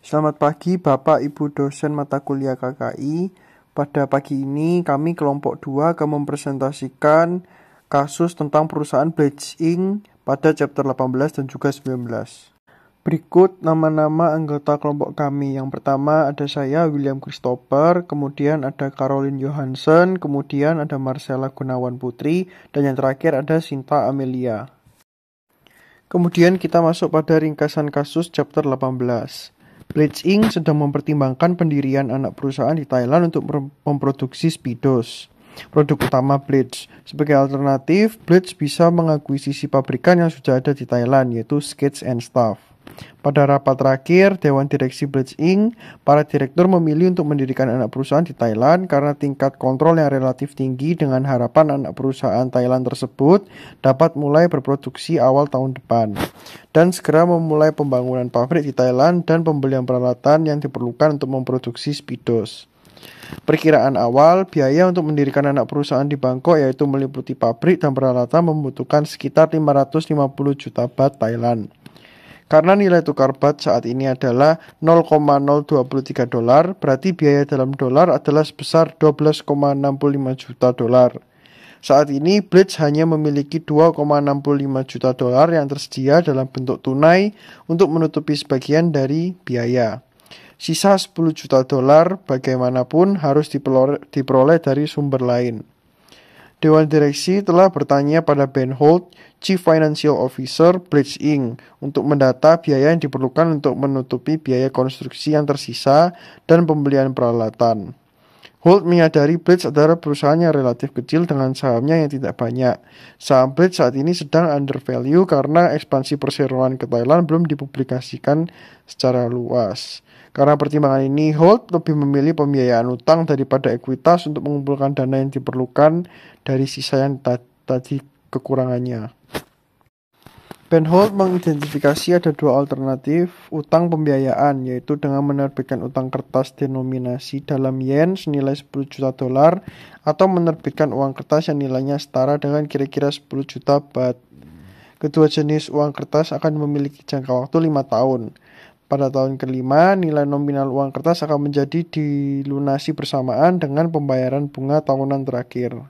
Selamat pagi Bapak Ibu dosen mata kuliah KKI. Pada pagi ini kami kelompok 2 akan mempresentasikan kasus tentang perusahaan Blitzing pada chapter 18 dan juga 19. Berikut nama-nama anggota kelompok kami. Yang pertama ada saya William Christopher, kemudian ada Caroline Johansson, kemudian ada Marcella Gunawan Putri, dan yang terakhir ada Sinta Amelia. Kemudian kita masuk pada ringkasan kasus chapter 18. Blitz Inc. sedang mempertimbangkan pendirian anak perusahaan di Thailand untuk memproduksi Speedos, produk utama Blitz. Sebagai alternatif, Blitz bisa mengakuisisi pabrikan yang sudah ada di Thailand, yaitu Skates and Stuff. Pada rapat terakhir, Dewan Direksi Bridge Inc., para direktur memilih untuk mendirikan anak perusahaan di Thailand karena tingkat kontrol yang relatif tinggi dengan harapan anak perusahaan Thailand tersebut dapat mulai berproduksi awal tahun depan dan segera memulai pembangunan pabrik di Thailand dan pembelian peralatan yang diperlukan untuk memproduksi Speedos. Perkiraan awal, biaya untuk mendirikan anak perusahaan di Bangkok yaitu meliputi pabrik dan peralatan membutuhkan sekitar 550 juta baht Thailand. Karena nilai tukar BAT saat ini adalah 0,023 dolar, berarti biaya dalam dolar adalah sebesar 12,65 juta dolar. Saat ini, Blitz hanya memiliki 2,65 juta dolar yang tersedia dalam bentuk tunai untuk menutupi sebagian dari biaya. Sisa 10 juta dolar bagaimanapun harus diperoleh dari sumber lain. Dewan Direksi telah bertanya pada Ben Holt, Chief Financial Officer Bridge Inc., untuk mendata biaya yang diperlukan untuk menutupi biaya konstruksi yang tersisa dan pembelian peralatan. Holt menyadari Bridge adalah perusahaan yang relatif kecil dengan sahamnya yang tidak banyak. Saham Bridge saat ini sedang under value karena ekspansi perseroan ke Thailand belum dipublikasikan secara luas. Karena pertimbangan ini, Holt lebih memilih pembiayaan utang daripada ekuitas untuk mengumpulkan dana yang diperlukan dari sisa yang tadi kekurangannya. Ben Holt mengidentifikasi ada dua alternatif utang pembiayaan, yaitu dengan menerbitkan utang kertas denominasi dalam yen senilai 10 juta dolar atau menerbitkan uang kertas yang nilainya setara dengan kira-kira 10 juta baht. Kedua jenis uang kertas akan memiliki jangka waktu 5 tahun. Pada tahun kelima, nilai nominal uang kertas akan menjadi dilunasi bersamaan dengan pembayaran bunga tahunan terakhir.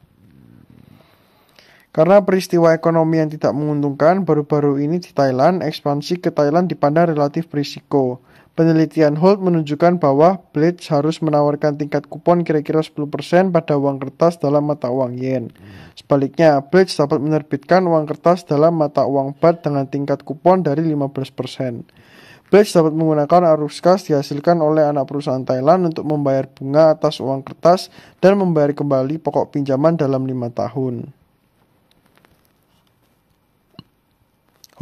Karena peristiwa ekonomi yang tidak menguntungkan baru-baru ini di Thailand, ekspansi ke Thailand dipandang relatif berisiko. Penelitian Holt menunjukkan bahwa Blitz harus menawarkan tingkat kupon kira-kira 10% pada uang kertas dalam mata uang yen. Sebaliknya, Blitz dapat menerbitkan uang kertas dalam mata uang bat dengan tingkat kupon dari 15%. Pledge dapat menggunakan arus kas dihasilkan oleh anak perusahaan Thailand untuk membayar bunga atas uang kertas dan membayar kembali pokok pinjaman dalam lima tahun.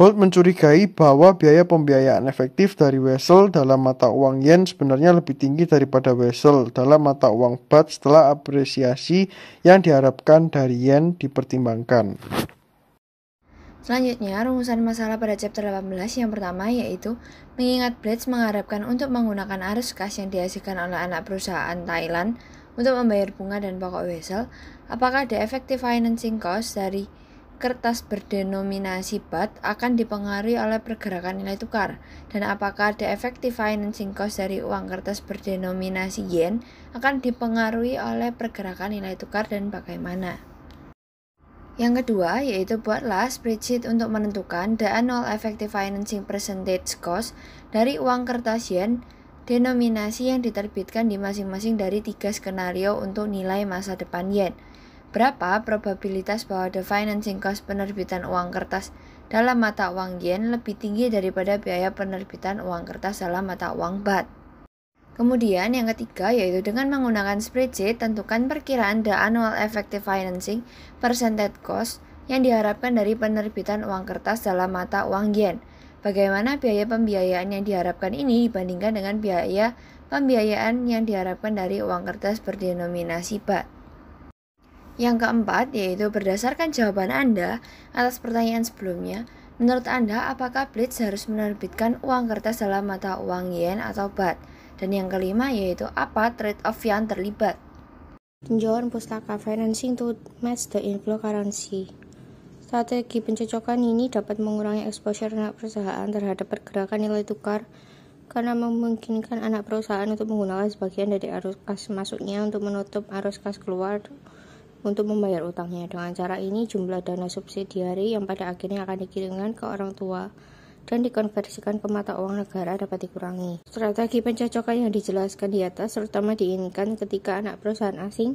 Holt mencurigai bahwa biaya pembiayaan efektif dari Wessel dalam mata uang yen sebenarnya lebih tinggi daripada Wessel dalam mata uang bat setelah apresiasi yang diharapkan dari yen dipertimbangkan. Selanjutnya, rumusan masalah pada chapter 18 yang pertama yaitu mengingat Blades mengharapkan untuk menggunakan arus kas yang dihasilkan oleh anak perusahaan Thailand untuk membayar bunga dan pokok wesel, apakah the effective financing cost dari kertas berdenominasi BAT akan dipengaruhi oleh pergerakan nilai tukar dan apakah the effective financing cost dari uang kertas berdenominasi yen akan dipengaruhi oleh pergerakan nilai tukar dan bagaimana? Yang kedua, yaitu buatlah spreadsheet untuk menentukan the annual effective financing percentage cost dari uang kertas yen denominasi yang diterbitkan di masing-masing dari tiga skenario untuk nilai masa depan yen. Berapa probabilitas bahwa the financing cost penerbitan uang kertas dalam mata uang yen lebih tinggi daripada biaya penerbitan uang kertas dalam mata uang bat? Kemudian yang ketiga yaitu dengan menggunakan spreadsheet tentukan perkiraan the annual effective financing percentage cost yang diharapkan dari penerbitan uang kertas dalam mata uang yen. Bagaimana biaya pembiayaan yang diharapkan ini dibandingkan dengan biaya pembiayaan yang diharapkan dari uang kertas berdenominasi BAT. Yang keempat yaitu berdasarkan jawaban Anda atas pertanyaan sebelumnya, menurut Anda apakah Blitz harus menerbitkan uang kertas dalam mata uang yen atau BAT? Dan yang kelima yaitu apa trade-off yang terlibat. Tinjauan pustaka financing to match the inflow currency. Strategi pencocokan ini dapat mengurangi exposure anak perusahaan terhadap pergerakan nilai tukar karena memungkinkan anak perusahaan untuk menggunakan sebagian dari arus kas masuknya untuk menutup arus kas keluar untuk membayar utangnya. Dengan cara ini, jumlah dana subsidiari yang pada akhirnya akan dikirimkan ke orang tua dan dikonversikan ke mata uang negara dapat dikurangi. Strategi pencocokan yang dijelaskan di atas terutama diinginkan ketika anak perusahaan asing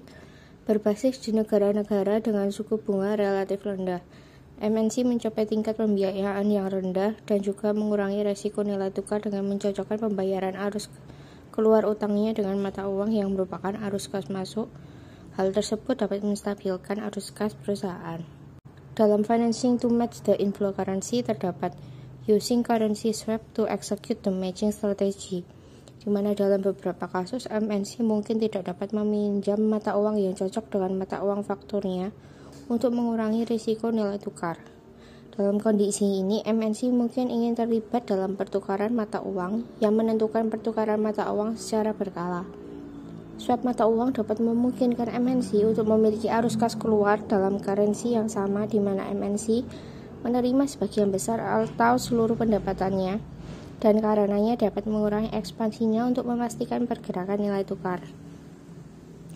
berbasis di negara-negara dengan suku bunga relatif rendah. MNC mencapai tingkat pembiayaan yang rendah dan juga mengurangi resiko nilai tukar dengan mencocokkan pembayaran arus keluar utangnya dengan mata uang yang merupakan arus kas masuk. Hal tersebut dapat menstabilkan arus kas perusahaan. Dalam financing to match the inflow currency terdapat using currency swap to execute the matching strategy, di mana dalam beberapa kasus MNC mungkin tidak dapat meminjam mata uang yang cocok dengan mata uang fakturnya untuk mengurangi risiko nilai tukar. Dalam kondisi ini, MNC mungkin ingin terlibat dalam pertukaran mata uang yang menentukan pertukaran mata uang secara berkala. Swap mata uang dapat memungkinkan MNC untuk memiliki arus kas keluar dalam currency yang sama di mana MNC menerima sebagian besar atau seluruh pendapatannya, dan karenanya dapat mengurangi ekspansinya untuk memastikan pergerakan nilai tukar.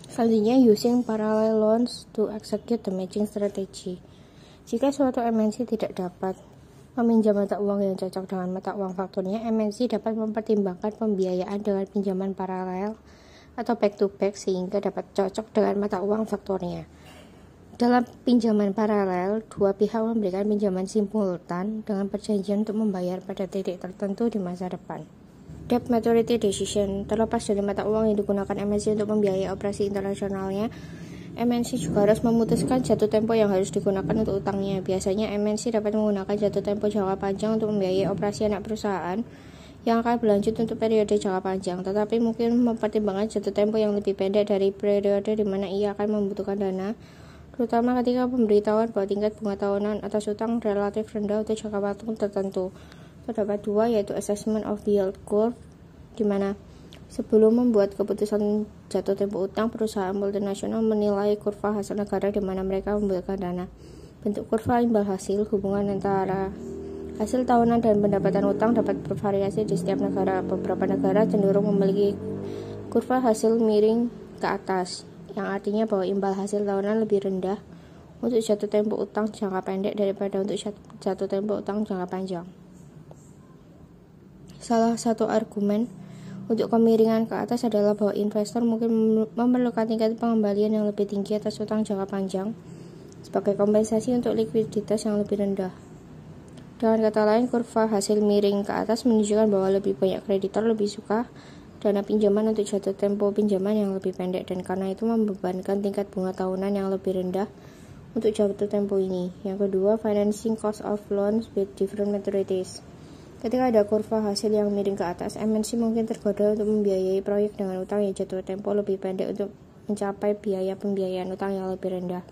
Selanjutnya, using parallel loans to execute the matching strategy. Jika suatu MNC tidak dapat meminjam mata uang yang cocok dengan mata uang fakturnya, MNC dapat mempertimbangkan pembiayaan dengan pinjaman paralel atau back to back sehingga dapat cocok dengan mata uang fakturnya. Dalam pinjaman paralel, dua pihak memberikan pinjaman simultan dengan perjanjian untuk membayar pada titik tertentu di masa depan. Debt Maturity Decision Terlepas dari mata uang yang digunakan MNC untuk membiayai operasi internasionalnya, MNC juga harus memutuskan jatuh tempo yang harus digunakan untuk utangnya. Biasanya MNC dapat menggunakan jatuh tempo jangka panjang untuk membiayai operasi anak perusahaan yang akan berlanjut untuk periode jangka panjang, tetapi mungkin mempertimbangkan jatuh tempo yang lebih pendek dari periode di mana ia akan membutuhkan dana terutama ketika pemberitahuan bahwa tingkat bunga tahunan atas utang relatif rendah untuk jangka waktu tertentu. Terdapat dua, yaitu assessment of the yield curve, di mana Sebelum membuat keputusan jatuh tempo utang, perusahaan multinasional menilai kurva hasil negara di mana mereka membutuhkan dana. Bentuk kurva imbal hasil hubungan antara hasil tahunan dan pendapatan utang dapat bervariasi di setiap negara. Beberapa negara cenderung memiliki kurva hasil miring ke atas yang artinya bahwa imbal hasil tahunan lebih rendah untuk jatuh tempo utang jangka pendek daripada untuk jatuh tempo utang jangka panjang. Salah satu argumen untuk kemiringan ke atas adalah bahwa investor mungkin memerlukan tingkat pengembalian yang lebih tinggi atas utang jangka panjang sebagai kompensasi untuk likuiditas yang lebih rendah. Dengan kata lain, kurva hasil miring ke atas menunjukkan bahwa lebih banyak kreditor lebih suka dana pinjaman untuk jatuh tempo pinjaman yang lebih pendek dan karena itu membebankan tingkat bunga tahunan yang lebih rendah untuk jatuh tempo ini. Yang kedua, financing cost of loans with different maturities. Ketika ada kurva hasil yang miring ke atas, MNC mungkin tergoda untuk membiayai proyek dengan utang yang jatuh tempo lebih pendek untuk mencapai biaya pembiayaan utang yang lebih rendah.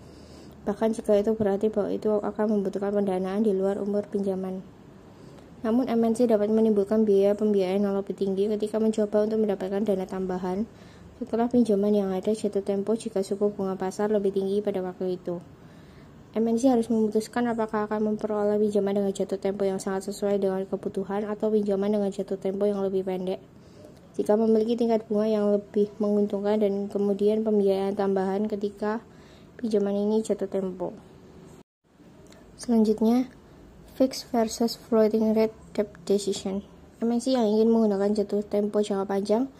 Bahkan jika itu berarti bahwa itu akan membutuhkan pendanaan di luar umur pinjaman. Namun MNC dapat menimbulkan biaya pembiayaan yang lebih tinggi ketika mencoba untuk mendapatkan dana tambahan setelah pinjaman yang ada jatuh tempo jika suku bunga pasar lebih tinggi pada waktu itu. MNC harus memutuskan apakah akan memperoleh pinjaman dengan jatuh tempo yang sangat sesuai dengan kebutuhan atau pinjaman dengan jatuh tempo yang lebih pendek. Jika memiliki tingkat bunga yang lebih menguntungkan dan kemudian pembiayaan tambahan ketika pinjaman ini jatuh tempo. Selanjutnya, Fixed versus floating rate debt decision. MNC yang ingin menggunakan jatuh tempo jangka panjang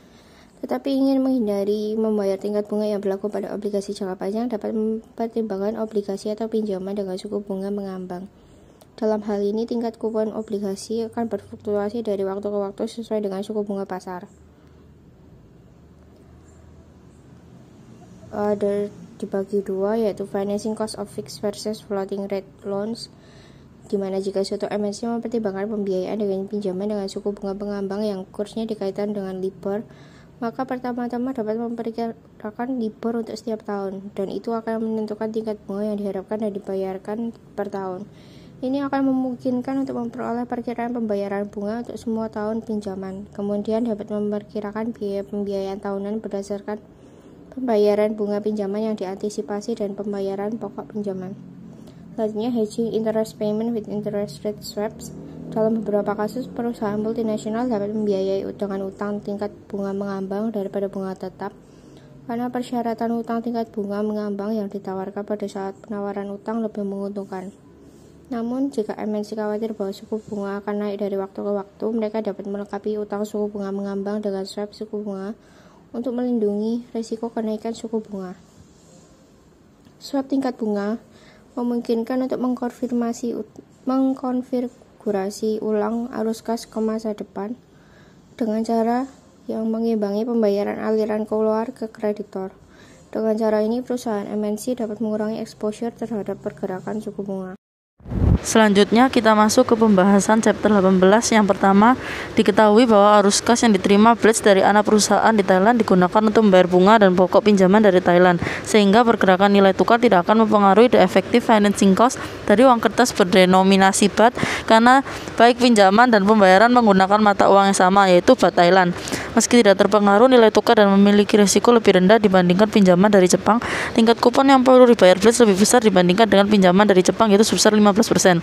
tetapi ingin menghindari membayar tingkat bunga yang berlaku pada obligasi jangka panjang dapat mempertimbangkan obligasi atau pinjaman dengan suku bunga mengambang. Dalam hal ini, tingkat kupon obligasi akan berfluktuasi dari waktu ke waktu sesuai dengan suku bunga pasar. Ada dibagi dua, yaitu financing cost of fixed versus floating rate loans. Gimana jika suatu MNC mempertimbangkan pembiayaan dengan pinjaman dengan suku bunga pengambang yang kursnya dikaitkan dengan LIBOR, maka pertama-tama dapat memperkirakan LIBOR untuk setiap tahun, dan itu akan menentukan tingkat bunga yang diharapkan dan dibayarkan per tahun. Ini akan memungkinkan untuk memperoleh perkiraan pembayaran bunga untuk semua tahun pinjaman. Kemudian dapat memperkirakan biaya pembiayaan tahunan berdasarkan pembayaran bunga pinjaman yang diantisipasi dan pembayaran pokok pinjaman. Selanjutnya, hedging interest payment with interest rate swaps. Dalam beberapa kasus, perusahaan multinasional dapat membiayai utangan utang tingkat bunga mengambang daripada bunga tetap karena persyaratan utang tingkat bunga mengambang yang ditawarkan pada saat penawaran utang lebih menguntungkan. Namun, jika MNC khawatir bahwa suku bunga akan naik dari waktu ke waktu, mereka dapat melengkapi utang suku bunga mengambang dengan swap suku bunga untuk melindungi risiko kenaikan suku bunga. Swap tingkat bunga memungkinkan untuk mengkonfirmasi mengkonfigurasi ulang arus kas ke masa depan dengan cara yang mengimbangi pembayaran aliran keluar ke kreditor. Dengan cara ini, perusahaan MNC dapat mengurangi exposure terhadap pergerakan suku bunga. Selanjutnya kita masuk ke pembahasan chapter 18 yang pertama diketahui bahwa arus kas yang diterima Blitz dari anak perusahaan di Thailand digunakan untuk membayar bunga dan pokok pinjaman dari Thailand sehingga pergerakan nilai tukar tidak akan mempengaruhi the effective financing cost dari uang kertas berdenominasi baht karena baik pinjaman dan pembayaran menggunakan mata uang yang sama yaitu baht Thailand. Meski tidak terpengaruh nilai tukar dan memiliki risiko lebih rendah dibandingkan pinjaman dari Jepang, tingkat kupon yang perlu dibayar Blitz lebih besar dibandingkan dengan pinjaman dari Jepang yaitu sebesar 15%.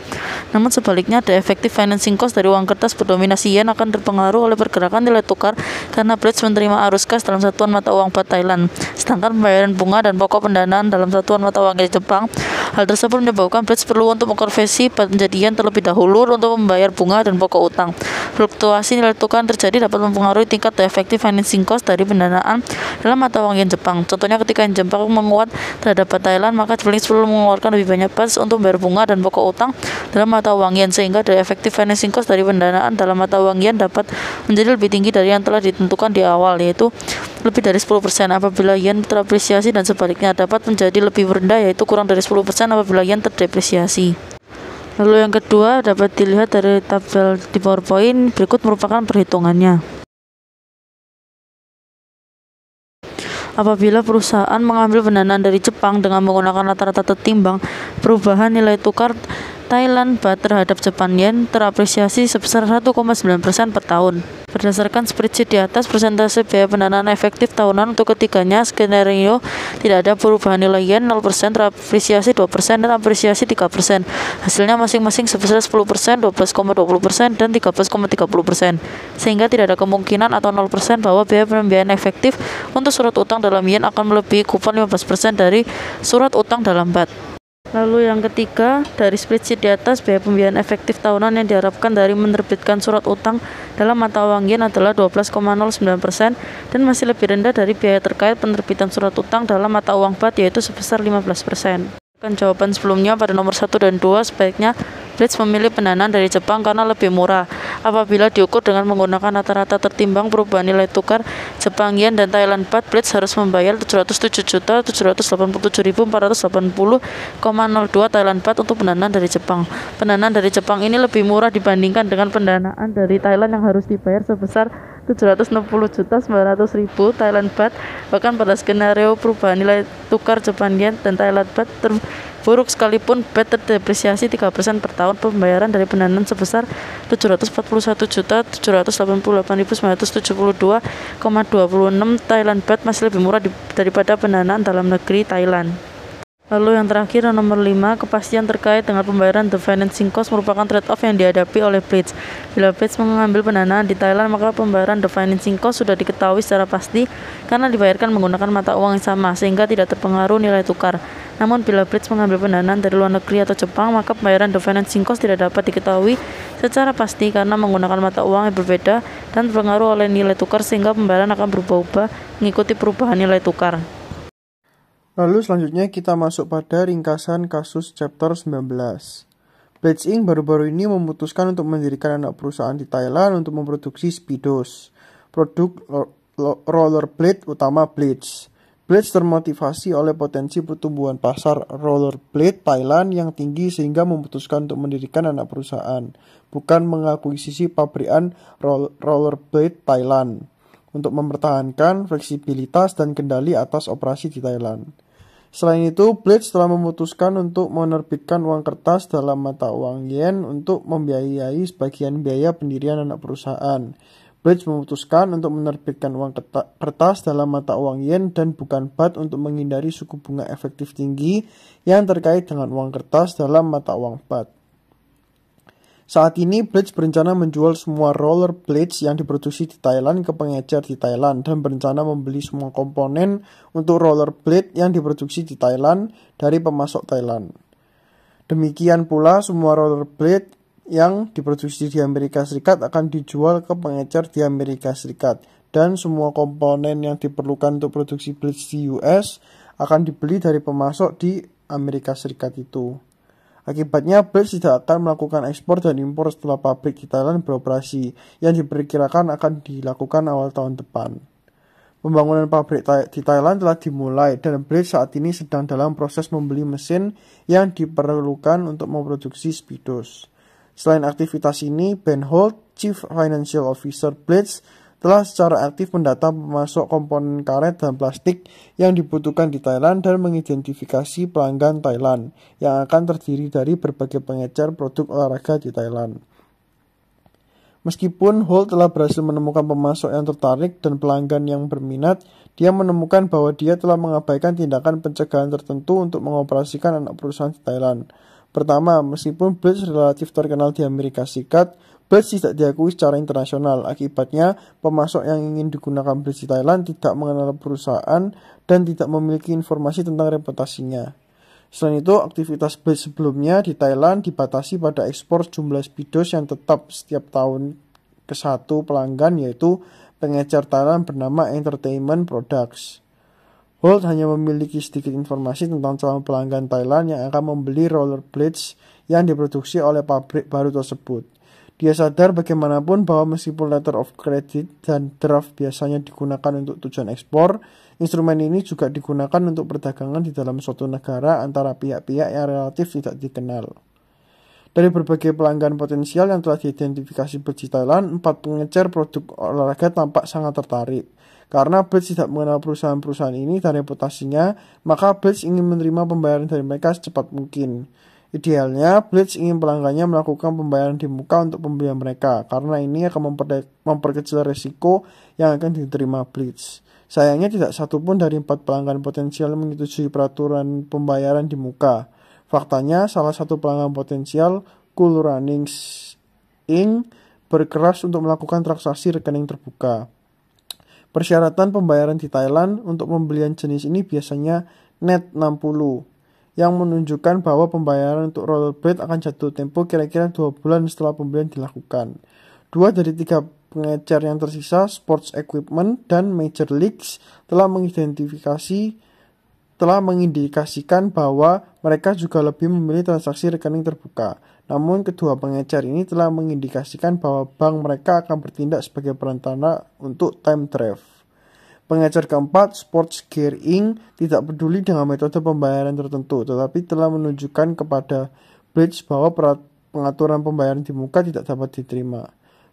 Namun sebaliknya, the effective financing cost dari uang kertas berdominasi yen akan terpengaruh oleh pergerakan nilai tukar karena Blitz menerima arus kas dalam satuan mata uang Baht Thailand, sedangkan pembayaran bunga dan pokok pendanaan dalam satuan mata uang Jepang. Hal tersebut menyebabkan Blitz perlu untuk mengkonversi penjadian terlebih dahulu untuk membayar bunga dan pokok utang. Fluktuasi nilai tukar terjadi dapat mempengaruhi tingkat efektif financing cost dari pendanaan dalam mata uang yen Jepang. Contohnya ketika yen Jepang menguat terhadap Thailand, maka Jepang perlu mengeluarkan lebih banyak pas untuk membayar bunga dan pokok utang dalam mata uang yen sehingga dari efektif financing cost dari pendanaan dalam mata uang yen dapat menjadi lebih tinggi dari yang telah ditentukan di awal yaitu lebih dari 10% apabila yen terapresiasi dan sebaliknya dapat menjadi lebih rendah yaitu kurang dari 10% apabila yen terdepresiasi. Lalu yang kedua dapat dilihat dari tabel di PowerPoint berikut merupakan perhitungannya. Apabila perusahaan mengambil pendanaan dari Jepang dengan menggunakan rata-rata tertimbang, perubahan nilai tukar Thailand Baht terhadap Jepang Yen terapresiasi sebesar 1,9% persen per tahun. Berdasarkan spreadsheet di atas, persentase biaya pendanaan efektif tahunan untuk ketiganya skenario tidak ada perubahan nilai yen 0%, persen terapresiasi 2%, persen dan apresiasi 3%. persen. Hasilnya masing-masing sebesar 10%, persen, 12,20%, persen, dan 13,30%. Sehingga tidak ada kemungkinan atau 0% persen bahwa biaya pembiayaan efektif untuk surat utang dalam yen akan melebihi kupon 15% persen dari surat utang dalam BAT. Lalu yang ketiga, dari spreadsheet di atas, biaya pembiayaan efektif tahunan yang diharapkan dari menerbitkan surat utang dalam mata uang yen adalah 12,09% dan masih lebih rendah dari biaya terkait penerbitan surat utang dalam mata uang BAT yaitu sebesar 15%. Kan jawaban sebelumnya pada nomor 1 dan 2 sebaiknya Blitz memilih pendanaan dari Jepang karena lebih murah apabila diukur dengan menggunakan rata-rata tertimbang perubahan nilai tukar Jepang Yen dan Thailand Baht Blitz harus membayar 707.787.480,02 Thailand Baht untuk pendanaan dari Jepang. Pendanaan dari Jepang ini lebih murah dibandingkan dengan pendanaan dari Thailand yang harus dibayar sebesar 760.900.000 Thailand Baht bahkan pada skenario perubahan nilai tukar Jepang Yen dan Thailand Baht ter buruk sekalipun PT terdepresiasi 3% per tahun pembayaran dari pendanaan sebesar 741.788.972,26 Thailand pet masih lebih murah daripada pendanaan dalam negeri Thailand. Lalu yang terakhir nomor 5, kepastian terkait dengan pembayaran the financing cost merupakan trade-off yang dihadapi oleh Blitz. Bila Blitz mengambil pendanaan di Thailand, maka pembayaran the financing cost sudah diketahui secara pasti karena dibayarkan menggunakan mata uang yang sama, sehingga tidak terpengaruh nilai tukar. Namun bila Blitz mengambil pendanaan dari luar negeri atau Jepang, maka pembayaran the financing cost tidak dapat diketahui secara pasti karena menggunakan mata uang yang berbeda dan terpengaruh oleh nilai tukar sehingga pembayaran akan berubah-ubah mengikuti perubahan nilai tukar. Lalu selanjutnya kita masuk pada ringkasan kasus chapter 19. Blitz Inc. baru-baru ini memutuskan untuk mendirikan anak perusahaan di Thailand untuk memproduksi Speedos, produk rollerblade utama Blitz. Blitz termotivasi oleh potensi pertumbuhan pasar rollerblade Thailand yang tinggi sehingga memutuskan untuk mendirikan anak perusahaan, bukan mengakuisisi pabrikan roller rollerblade Thailand, untuk mempertahankan fleksibilitas dan kendali atas operasi di Thailand. Selain itu, Blitz telah memutuskan untuk menerbitkan uang kertas dalam mata uang yen untuk membiayai sebagian biaya pendirian anak perusahaan. Blitz memutuskan untuk menerbitkan uang kertas dalam mata uang yen dan bukan BAT untuk menghindari suku bunga efektif tinggi yang terkait dengan uang kertas dalam mata uang BAT. Saat ini, Blitz berencana menjual semua roller blades yang diproduksi di Thailand ke pengecer di Thailand dan berencana membeli semua komponen untuk roller blade yang diproduksi di Thailand dari pemasok Thailand. Demikian pula semua roller blade yang diproduksi di Amerika Serikat akan dijual ke pengecer di Amerika Serikat dan semua komponen yang diperlukan untuk produksi Blitz di US akan dibeli dari pemasok di Amerika Serikat itu. Akibatnya, Blitz tidak akan melakukan ekspor dan impor setelah pabrik di Thailand beroperasi, yang diperkirakan akan dilakukan awal tahun depan. Pembangunan pabrik di Thailand telah dimulai dan Blitz saat ini sedang dalam proses membeli mesin yang diperlukan untuk memproduksi Speedos. Selain aktivitas ini, Ben Holt, Chief Financial Officer Blitz, telah secara aktif mendata pemasok komponen karet dan plastik yang dibutuhkan di Thailand dan mengidentifikasi pelanggan Thailand yang akan terdiri dari berbagai pengecer produk olahraga di Thailand. Meskipun Holt telah berhasil menemukan pemasok yang tertarik dan pelanggan yang berminat, dia menemukan bahwa dia telah mengabaikan tindakan pencegahan tertentu untuk mengoperasikan anak perusahaan di Thailand. Pertama, meskipun Blitz relatif terkenal di Amerika Serikat, bus tidak diakui secara internasional. Akibatnya, pemasok yang ingin digunakan di Thailand tidak mengenal perusahaan dan tidak memiliki informasi tentang reputasinya. Selain itu, aktivitas bus sebelumnya di Thailand dibatasi pada ekspor jumlah spidos yang tetap setiap tahun ke satu pelanggan yaitu pengecer Thailand bernama Entertainment Products. Holt hanya memiliki sedikit informasi tentang calon pelanggan Thailand yang akan membeli rollerblades yang diproduksi oleh pabrik baru tersebut. Dia sadar bagaimanapun bahwa meskipun letter of credit dan draft biasanya digunakan untuk tujuan ekspor, instrumen ini juga digunakan untuk perdagangan di dalam suatu negara antara pihak-pihak yang relatif tidak dikenal. Dari berbagai pelanggan potensial yang telah diidentifikasi Blitz Thailand, empat pengecer produk olahraga tampak sangat tertarik. Karena Blitz tidak mengenal perusahaan-perusahaan ini dan reputasinya, maka Blitz ingin menerima pembayaran dari mereka secepat mungkin. Idealnya, Blitz ingin pelanggannya melakukan pembayaran di muka untuk pembelian mereka, karena ini akan memperkecil resiko yang akan diterima Blitz. Sayangnya tidak satu pun dari empat pelanggan potensial menyetujui peraturan pembayaran di muka. Faktanya, salah satu pelanggan potensial, Cool Runnings Inc., berkeras untuk melakukan transaksi rekening terbuka. Persyaratan pembayaran di Thailand untuk pembelian jenis ini biasanya net 60 yang menunjukkan bahwa pembayaran untuk rollerblade akan jatuh tempo kira-kira dua bulan setelah pembelian dilakukan. Dua dari tiga pengecer yang tersisa, Sports Equipment dan Major Leagues, telah mengidentifikasi telah mengindikasikan bahwa mereka juga lebih memilih transaksi rekening terbuka. Namun kedua pengecer ini telah mengindikasikan bahwa bank mereka akan bertindak sebagai perantara untuk time drive. Pengecer keempat, Sports Gear Inc. tidak peduli dengan metode pembayaran tertentu, tetapi telah menunjukkan kepada Bridge bahwa pengaturan pembayaran di muka tidak dapat diterima.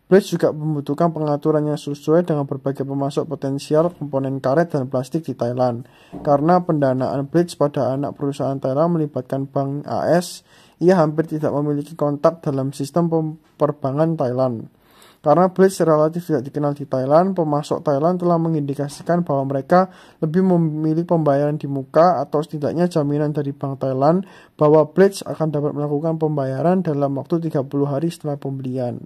Bridge juga membutuhkan pengaturan yang sesuai dengan berbagai pemasok potensial komponen karet dan plastik di Thailand. Karena pendanaan Bridge pada anak perusahaan Thailand melibatkan bank AS, ia hampir tidak memiliki kontak dalam sistem perbankan Thailand. Karena Blitz relatif tidak dikenal di Thailand, pemasok Thailand telah mengindikasikan bahwa mereka lebih memilih pembayaran di muka atau setidaknya jaminan dari Bank Thailand bahwa Blitz akan dapat melakukan pembayaran dalam waktu 30 hari setelah pembelian.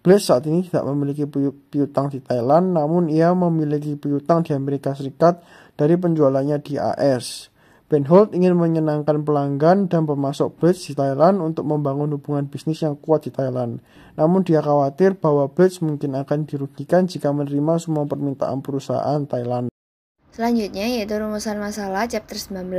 Blitz saat ini tidak memiliki piutang di Thailand, namun ia memiliki piutang di Amerika Serikat dari penjualannya di AS. Penhold ingin menyenangkan pelanggan dan pemasok Bridge di Thailand untuk membangun hubungan bisnis yang kuat di Thailand. Namun dia khawatir bahwa Bridge mungkin akan dirugikan jika menerima semua permintaan perusahaan Thailand. Selanjutnya yaitu rumusan masalah chapter 19.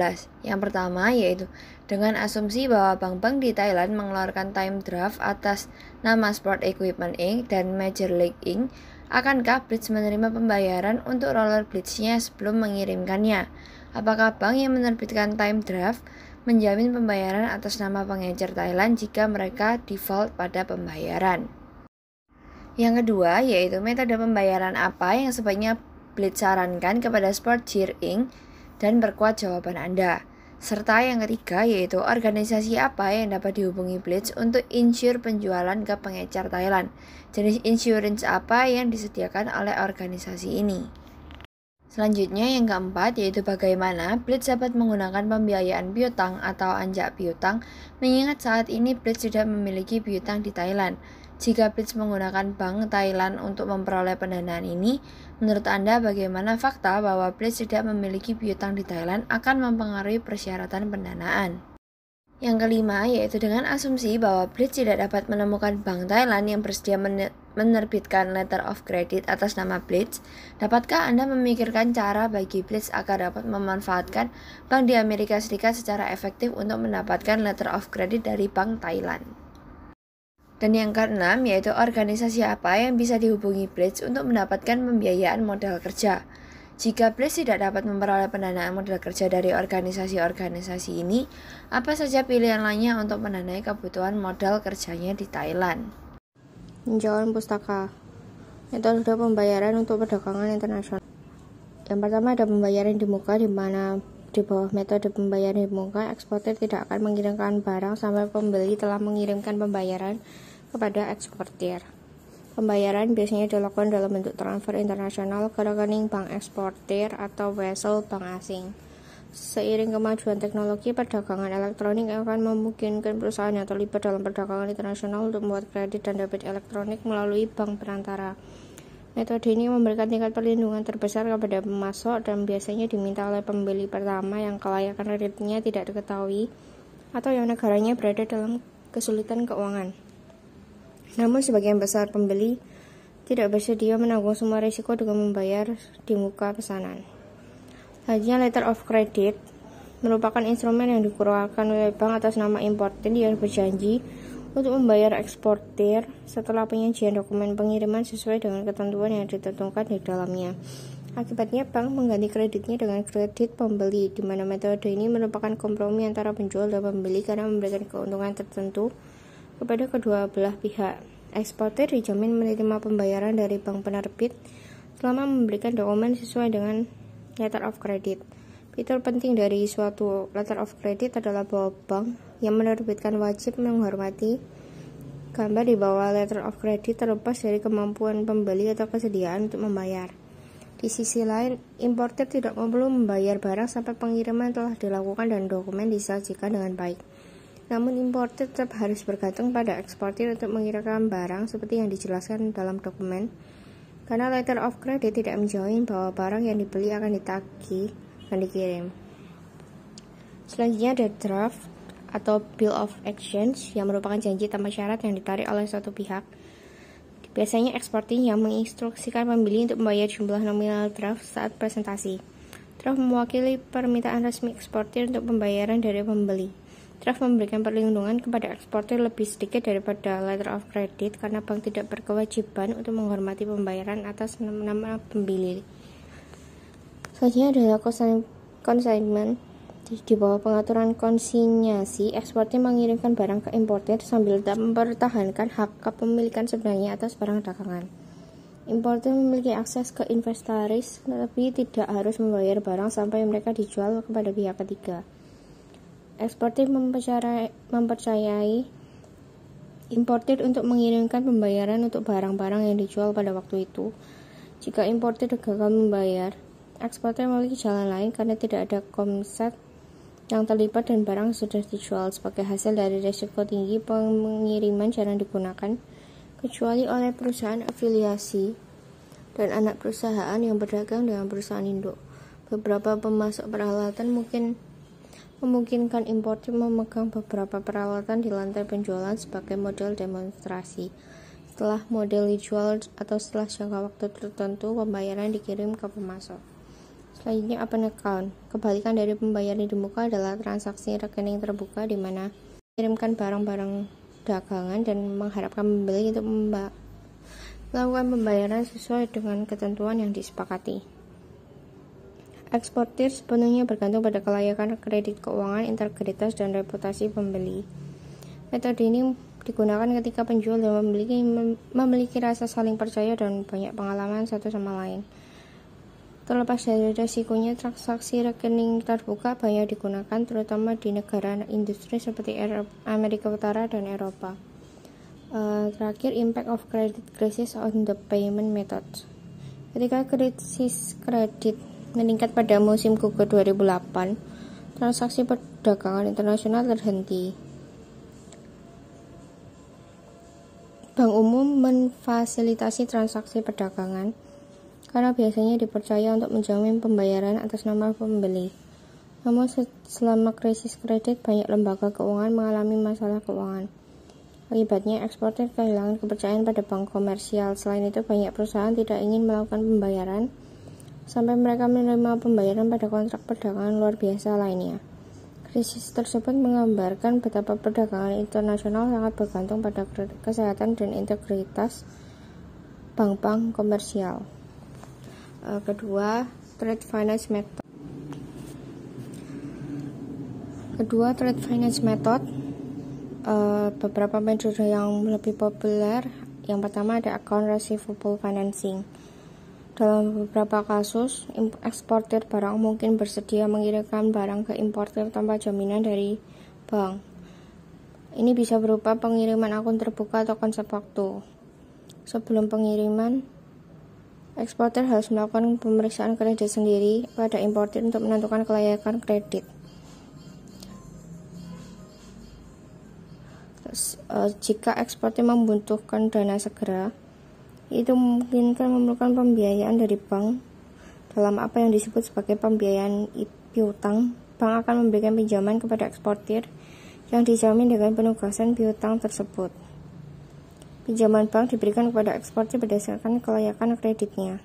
Yang pertama yaitu dengan asumsi bahwa bank-bank di Thailand mengeluarkan time draft atas nama Sport Equipment Inc. dan Major League Inc. Akankah Blitz menerima pembayaran untuk roller Bridge-nya sebelum mengirimkannya? Apakah bank yang menerbitkan time draft menjamin pembayaran atas nama pengecer Thailand jika mereka default pada pembayaran? Yang kedua, yaitu metode pembayaran apa yang sebaiknya Blitz sarankan kepada Sport cheering dan perkuat jawaban Anda. Serta yang ketiga yaitu organisasi apa yang dapat dihubungi Blitz untuk insure penjualan ke pengecer Thailand. Jenis insurance apa yang disediakan oleh organisasi ini? Selanjutnya yang keempat yaitu bagaimana Blitz dapat menggunakan pembiayaan piutang atau anjak piutang mengingat saat ini Blitz tidak memiliki piutang di Thailand. Jika Blitz menggunakan bank Thailand untuk memperoleh pendanaan ini, menurut Anda bagaimana fakta bahwa Blitz tidak memiliki piutang di Thailand akan mempengaruhi persyaratan pendanaan? Yang kelima yaitu dengan asumsi bahwa Blitz tidak dapat menemukan bank Thailand yang bersedia menerbitkan letter of credit atas nama Blitz, dapatkah Anda memikirkan cara bagi Blitz agar dapat memanfaatkan bank di Amerika Serikat secara efektif untuk mendapatkan letter of credit dari bank Thailand? Dan yang keenam yaitu organisasi apa yang bisa dihubungi Blitz untuk mendapatkan pembiayaan modal kerja. Jika Blaze tidak dapat memperoleh pendanaan modal kerja dari organisasi-organisasi ini, apa saja pilihan lainnya untuk mendanai kebutuhan modal kerjanya di Thailand? Pinjauan pustaka Metode pembayaran untuk perdagangan internasional Yang pertama ada pembayaran di muka di mana di bawah metode pembayaran di muka, eksportir tidak akan mengirimkan barang sampai pembeli telah mengirimkan pembayaran kepada eksportir. Pembayaran biasanya dilakukan dalam bentuk transfer internasional ke rekening bank eksportir atau vessel bank asing. Seiring kemajuan teknologi, perdagangan elektronik akan memungkinkan perusahaan yang terlibat dalam perdagangan internasional untuk membuat kredit dan debit elektronik melalui bank perantara. Metode ini memberikan tingkat perlindungan terbesar kepada pemasok dan biasanya diminta oleh pembeli pertama yang kelayakan kreditnya tidak diketahui atau yang negaranya berada dalam kesulitan keuangan. Namun sebagian besar pembeli tidak bersedia menanggung semua risiko dengan membayar di muka pesanan. Hanya letter of credit merupakan instrumen yang dikeluarkan oleh bank atas nama importer yang berjanji untuk membayar eksportir setelah penyajian dokumen pengiriman sesuai dengan ketentuan yang ditentukan di dalamnya. Akibatnya bank mengganti kreditnya dengan kredit pembeli, di mana metode ini merupakan kompromi antara penjual dan pembeli karena memberikan keuntungan tertentu kepada kedua belah pihak. Eksportir dijamin menerima pembayaran dari bank penerbit selama memberikan dokumen sesuai dengan letter of credit. Fitur penting dari suatu letter of credit adalah bahwa bank yang menerbitkan wajib menghormati gambar di bawah letter of credit terlepas dari kemampuan pembeli atau kesediaan untuk membayar. Di sisi lain, importer tidak perlu membayar barang sampai pengiriman telah dilakukan dan dokumen disajikan dengan baik. Namun importer tetap harus bergantung pada eksportir untuk mengirimkan barang seperti yang dijelaskan dalam dokumen. Karena letter of credit tidak menjamin bahwa barang yang dibeli akan ditagih dan dikirim. Selanjutnya ada draft atau bill of exchange yang merupakan janji tanpa syarat yang ditarik oleh suatu pihak. Biasanya eksportir yang menginstruksikan pembeli untuk membayar jumlah nominal draft saat presentasi. Draft mewakili permintaan resmi eksportir untuk pembayaran dari pembeli. TRAF memberikan perlindungan kepada eksportir lebih sedikit daripada letter of credit karena bank tidak berkewajiban untuk menghormati pembayaran atas nama pembeli. Selanjutnya adalah consignment di bawah pengaturan konsinyasi, eksportir mengirimkan barang ke importer sambil tetap mempertahankan hak kepemilikan sebenarnya atas barang dagangan. Importer memiliki akses ke inventaris, tetapi tidak harus membayar barang sampai mereka dijual kepada pihak ketiga eksportir mempercayai importir untuk mengirimkan pembayaran untuk barang-barang yang dijual pada waktu itu. Jika importir gagal membayar, eksportir memiliki jalan lain karena tidak ada komset yang terlibat dan barang sudah dijual sebagai hasil dari risiko tinggi pengiriman jarang digunakan kecuali oleh perusahaan afiliasi dan anak perusahaan yang berdagang dengan perusahaan induk. Beberapa pemasok peralatan mungkin memungkinkan importir memegang beberapa peralatan di lantai penjualan sebagai model demonstrasi. Setelah model dijual atau setelah jangka waktu tertentu, pembayaran dikirim ke pemasok. Selanjutnya open account. Kebalikan dari pembayaran di muka adalah transaksi rekening terbuka di mana kirimkan barang-barang dagangan dan mengharapkan pembeli untuk melakukan pembayaran sesuai dengan ketentuan yang disepakati. Eksportir sepenuhnya bergantung pada kelayakan kredit keuangan, integritas, dan reputasi pembeli. Metode ini digunakan ketika penjual dan memiliki memiliki rasa saling percaya dan banyak pengalaman satu sama lain. Terlepas dari resikonya, transaksi rekening terbuka banyak digunakan terutama di negara industri seperti Amerika Utara dan Eropa. Uh, terakhir, impact of credit crisis on the payment methods. Ketika krisis kredit meningkat pada musim gugur 2008, transaksi perdagangan internasional terhenti. Bank umum memfasilitasi transaksi perdagangan karena biasanya dipercaya untuk menjamin pembayaran atas nama pembeli. Namun selama krisis kredit, banyak lembaga keuangan mengalami masalah keuangan. Akibatnya, eksportir kehilangan kepercayaan pada bank komersial. Selain itu, banyak perusahaan tidak ingin melakukan pembayaran sampai mereka menerima pembayaran pada kontrak perdagangan luar biasa lainnya. Krisis tersebut menggambarkan betapa perdagangan internasional sangat bergantung pada kesehatan dan integritas bank-bank komersial. Eh, kedua, trade finance method. Kedua, trade finance method. Eh, beberapa metode yang lebih populer, yang pertama ada account receivable financing dalam beberapa kasus, eksportir barang mungkin bersedia mengirimkan barang ke importer tanpa jaminan dari bank. Ini bisa berupa pengiriman akun terbuka atau konsep waktu. Sebelum pengiriman, eksportir harus melakukan pemeriksaan kredit sendiri pada importer untuk menentukan kelayakan kredit. Eh, jika eksportir membutuhkan dana segera, itu memungkinkan memerlukan pembiayaan dari bank dalam apa yang disebut sebagai pembiayaan piutang. Bank akan memberikan pinjaman kepada eksportir yang dijamin dengan penugasan piutang tersebut. Pinjaman bank diberikan kepada eksportir berdasarkan kelayakan kreditnya.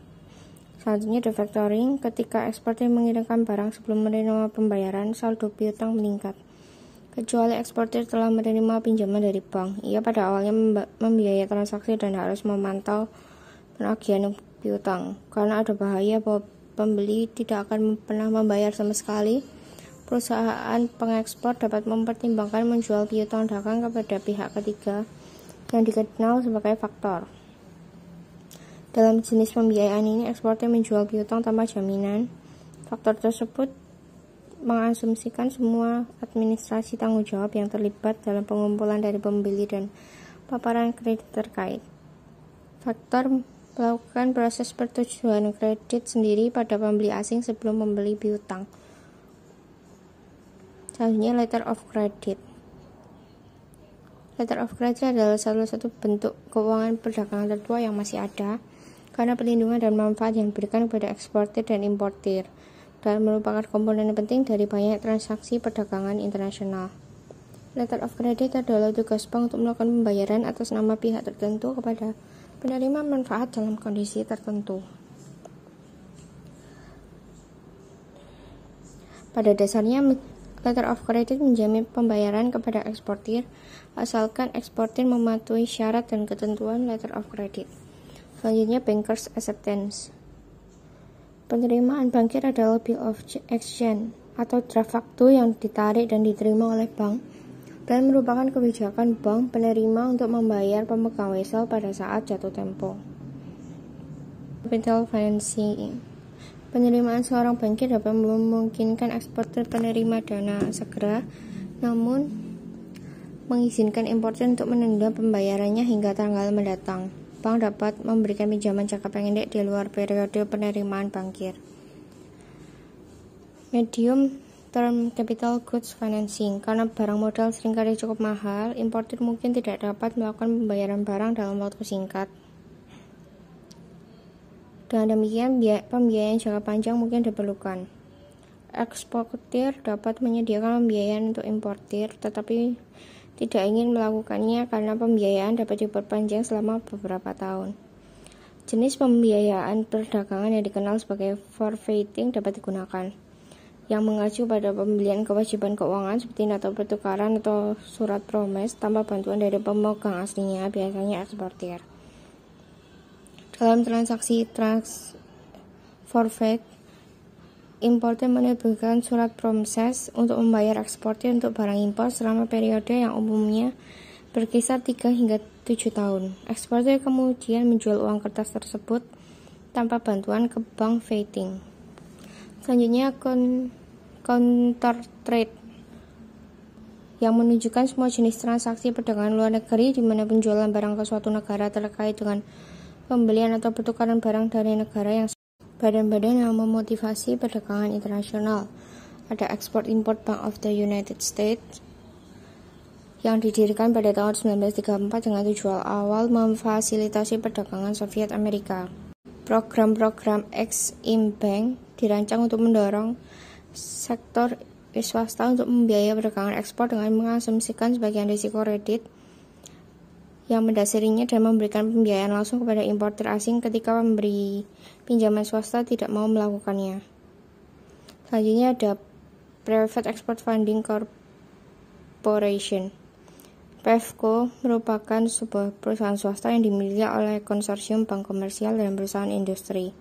Selanjutnya refactoring ketika eksportir mengirimkan barang sebelum menerima pembayaran, saldo piutang meningkat kecuali eksportir telah menerima pinjaman dari bank. Ia pada awalnya membiayai transaksi dan harus memantau penagihan piutang. Karena ada bahaya bahwa pembeli tidak akan pernah membayar sama sekali, perusahaan pengekspor dapat mempertimbangkan menjual piutang dagang kepada pihak ketiga yang dikenal sebagai faktor. Dalam jenis pembiayaan ini, eksportir menjual piutang tanpa jaminan. Faktor tersebut mengasumsikan semua administrasi tanggung jawab yang terlibat dalam pengumpulan dari pembeli dan paparan kredit terkait. Faktor melakukan proses pertujuan kredit sendiri pada pembeli asing sebelum membeli piutang. Selanjutnya letter of credit. Letter of credit adalah salah satu bentuk keuangan perdagangan tertua yang masih ada karena perlindungan dan manfaat yang diberikan kepada eksportir dan importir dan merupakan komponen penting dari banyak transaksi perdagangan internasional. Letter of credit adalah tugas bank untuk melakukan pembayaran atas nama pihak tertentu kepada penerima manfaat dalam kondisi tertentu. Pada dasarnya, letter of credit menjamin pembayaran kepada eksportir asalkan eksportir mematuhi syarat dan ketentuan letter of credit. Selanjutnya, bankers acceptance. Penerimaan bankir adalah bill of exchange atau draft faktur yang ditarik dan diterima oleh bank dan merupakan kebijakan bank penerima untuk membayar pemegang wesel pada saat jatuh tempo. Capital financing Penerimaan seorang bankir dapat memungkinkan eksporter penerima dana segera, namun mengizinkan importer untuk menunda pembayarannya hingga tanggal mendatang. Bank dapat memberikan pinjaman jangka pendek di luar periode penerimaan bankir. Medium term capital goods financing karena barang modal seringkali cukup mahal, importer mungkin tidak dapat melakukan pembayaran barang dalam waktu singkat. Dengan demikian, pembiayaan jangka panjang mungkin diperlukan. Eksportir dapat menyediakan pembiayaan untuk importir, tetapi tidak ingin melakukannya karena pembiayaan dapat diperpanjang selama beberapa tahun. Jenis pembiayaan perdagangan yang dikenal sebagai forfeiting dapat digunakan, yang mengacu pada pembelian kewajiban keuangan seperti atau pertukaran atau surat promes tanpa bantuan dari pemegang aslinya, biasanya eksportir. Dalam transaksi trans forfeit importer menerbitkan surat proses untuk membayar eksportir untuk barang impor selama periode yang umumnya berkisar 3 hingga 7 tahun. Eksportir kemudian menjual uang kertas tersebut tanpa bantuan ke bank vetting. Selanjutnya kon counter trade yang menunjukkan semua jenis transaksi perdagangan luar negeri di mana penjualan barang ke suatu negara terkait dengan pembelian atau pertukaran barang dari negara yang badan-badan yang memotivasi perdagangan internasional. Ada Export Import Bank of the United States yang didirikan pada tahun 1934 dengan tujuan awal memfasilitasi perdagangan Soviet Amerika. Program-program Ex-Im Bank dirancang untuk mendorong sektor swasta untuk membiayai perdagangan ekspor dengan mengasumsikan sebagian risiko kredit yang mendasarinya dan memberikan pembiayaan langsung kepada importer asing ketika memberi pinjaman swasta tidak mau melakukannya. Selanjutnya ada Private Export Funding Corporation. (PEFCO). merupakan sebuah perusahaan swasta yang dimiliki oleh konsorsium bank komersial dan perusahaan industri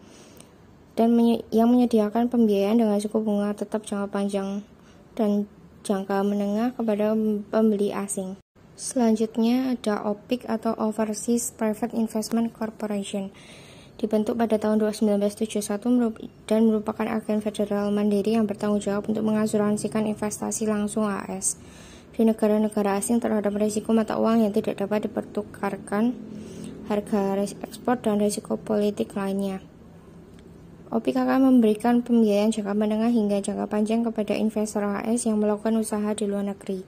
dan menye yang menyediakan pembiayaan dengan suku bunga tetap jangka panjang dan jangka menengah kepada pembeli asing. Selanjutnya ada OPIC atau Overseas Private Investment Corporation dibentuk pada tahun 1971 dan merupakan agen federal mandiri yang bertanggung jawab untuk mengasuransikan investasi langsung AS di negara-negara asing terhadap risiko mata uang yang tidak dapat dipertukarkan, harga ekspor, dan risiko politik lainnya. OPKK memberikan pembiayaan jangka menengah hingga jangka panjang kepada investor AS yang melakukan usaha di luar negeri.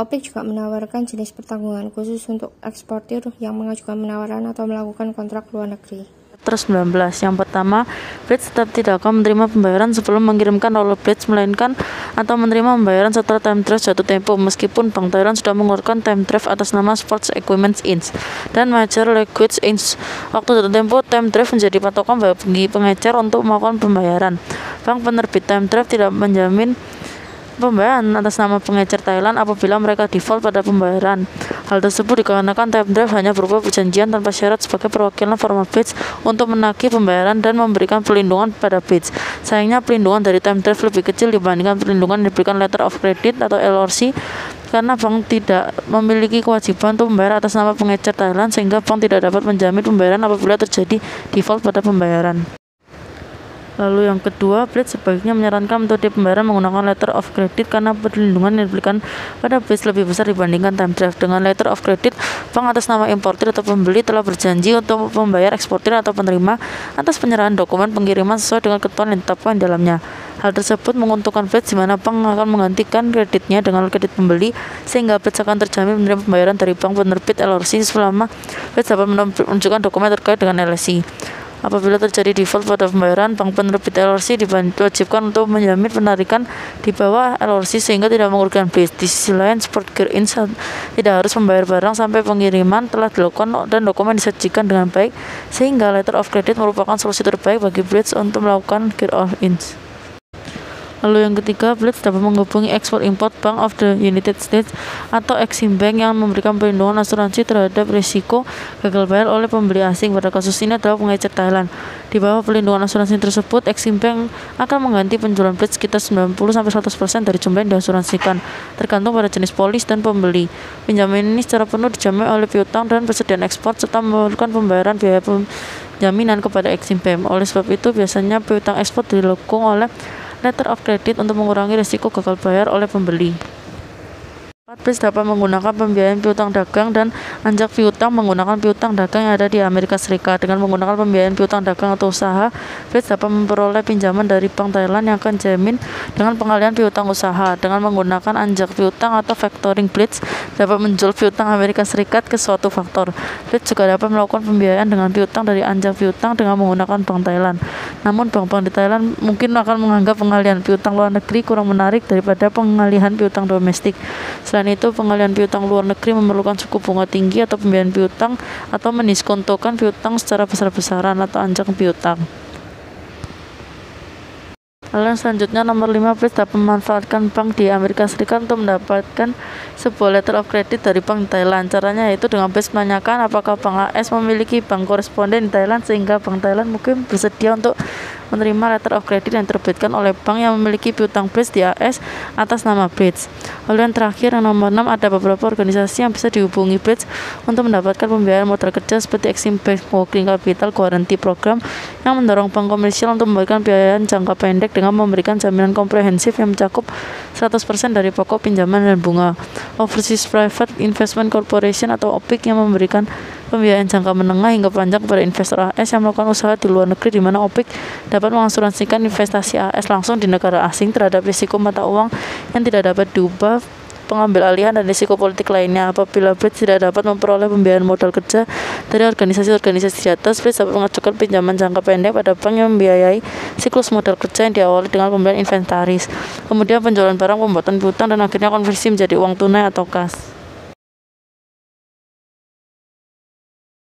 OPIC juga menawarkan jenis pertanggungan khusus untuk eksportir yang mengajukan penawaran atau melakukan kontrak luar negeri. Terus 19. Yang pertama, Blitz tetap tidak akan menerima pembayaran sebelum mengirimkan oleh Blitz, melainkan atau menerima pembayaran setelah time drive jatuh tempo, meskipun Bank Thailand sudah mengeluarkan time drive atas nama Sports Equipment Inc. dan Major Liquids Inc. Waktu jatuh tempo, time drive menjadi patokan bagi pengecer untuk melakukan pembayaran. Bank penerbit time drive tidak menjamin pembayaran atas nama pengecer Thailand apabila mereka default pada pembayaran. Hal tersebut dikarenakan Time Drive hanya berupa perjanjian tanpa syarat sebagai perwakilan formal Bits untuk menagih pembayaran dan memberikan perlindungan pada Bits. Sayangnya perlindungan dari Time Drive lebih kecil dibandingkan perlindungan yang diberikan Letter of Credit atau LRC karena bank tidak memiliki kewajiban untuk membayar atas nama pengecer Thailand sehingga bank tidak dapat menjamin pembayaran apabila terjadi default pada pembayaran. Lalu yang kedua, Blade sebaiknya menyarankan metode pembayaran menggunakan letter of credit karena perlindungan yang diberikan pada base lebih besar dibandingkan time draft. Dengan letter of credit, bank atas nama importer atau pembeli telah berjanji untuk membayar eksportir atau penerima atas penyerahan dokumen pengiriman sesuai dengan ketentuan yang ditetapkan dalamnya. Hal tersebut menguntungkan Blade di mana bank akan menggantikan kreditnya dengan kredit pembeli sehingga Blade akan terjamin menerima pembayaran dari bank penerbit LRC selama Blade dapat menunjukkan dokumen terkait dengan LSI. Apabila terjadi default pada pembayaran, bank penerbit LRC diwajibkan untuk menjamin penarikan di bawah LRC sehingga tidak mengurangkan bis Di sisi lain, support Gear insert tidak harus membayar barang sampai pengiriman telah dilakukan dan dokumen disajikan dengan baik sehingga letter of credit merupakan solusi terbaik bagi bridge untuk melakukan gear of Ins. Lalu yang ketiga, Blitz dapat menghubungi Export Import Bank of the United States atau Exim Bank yang memberikan perlindungan asuransi terhadap risiko gagal bayar oleh pembeli asing. Pada kasus ini adalah pengecer Thailand. Di bawah perlindungan asuransi tersebut, Exim Bank akan mengganti penjualan Blitz sekitar 90-100% dari jumlah yang diasuransikan, tergantung pada jenis polis dan pembeli. Pinjaman ini secara penuh dijamin oleh piutang dan persediaan ekspor serta memerlukan pembayaran biaya jaminan kepada Exim Bank. Oleh sebab itu, biasanya piutang ekspor dilukung oleh letter of credit untuk mengurangi risiko gagal bayar oleh pembeli Bis dapat menggunakan pembiayaan piutang dagang dan anjak piutang menggunakan piutang dagang yang ada di Amerika Serikat. Dengan menggunakan pembiayaan piutang dagang atau usaha, bis dapat memperoleh pinjaman dari bank Thailand yang akan jamin dengan pengalian piutang usaha. Dengan menggunakan anjak piutang atau factoring blitz, dapat menjual piutang Amerika Serikat ke suatu faktor. Blitz juga dapat melakukan pembiayaan dengan piutang dari anjak piutang dengan menggunakan bank Thailand. Namun bank-bank di Thailand mungkin akan menganggap pengalian piutang luar negeri kurang menarik daripada pengalihan piutang domestik. Selain itu, pengalian piutang luar negeri memerlukan suku bunga tinggi atau pembiayaan piutang atau meniskontokan piutang secara besar-besaran atau anjak piutang. Lalu selanjutnya nomor 5 please dapat memanfaatkan bank di Amerika Serikat untuk mendapatkan sebuah letter of credit dari bank Thailand. Caranya yaitu dengan please menanyakan apakah bank AS memiliki bank koresponden di Thailand sehingga bank Thailand mungkin bersedia untuk menerima letter of credit yang terbitkan oleh bank yang memiliki piutang Bridge di AS atas nama Bridge. Lalu yang terakhir yang nomor 6 ada beberapa organisasi yang bisa dihubungi Bridge untuk mendapatkan pembiayaan modal kerja seperti Exim Bank Working Capital Guarantee Program yang mendorong bank komersial untuk memberikan pembiayaan jangka pendek dengan memberikan jaminan komprehensif yang mencakup 100% dari pokok pinjaman dan bunga. Overseas Private Investment Corporation atau OPIC yang memberikan pembiayaan jangka menengah hingga panjang kepada investor AS yang melakukan usaha di luar negeri di mana OPIC dapat mengasuransikan investasi AS langsung di negara asing terhadap risiko mata uang yang tidak dapat diubah pengambil alihan dan risiko politik lainnya. Apabila BRIT tidak dapat memperoleh pembiayaan modal kerja dari organisasi-organisasi di atas, BRIT dapat mengajukan pinjaman jangka pendek pada bank yang membiayai siklus modal kerja yang diawali dengan pembelian inventaris, kemudian penjualan barang, pembuatan piutang, dan akhirnya konversi menjadi uang tunai atau kas.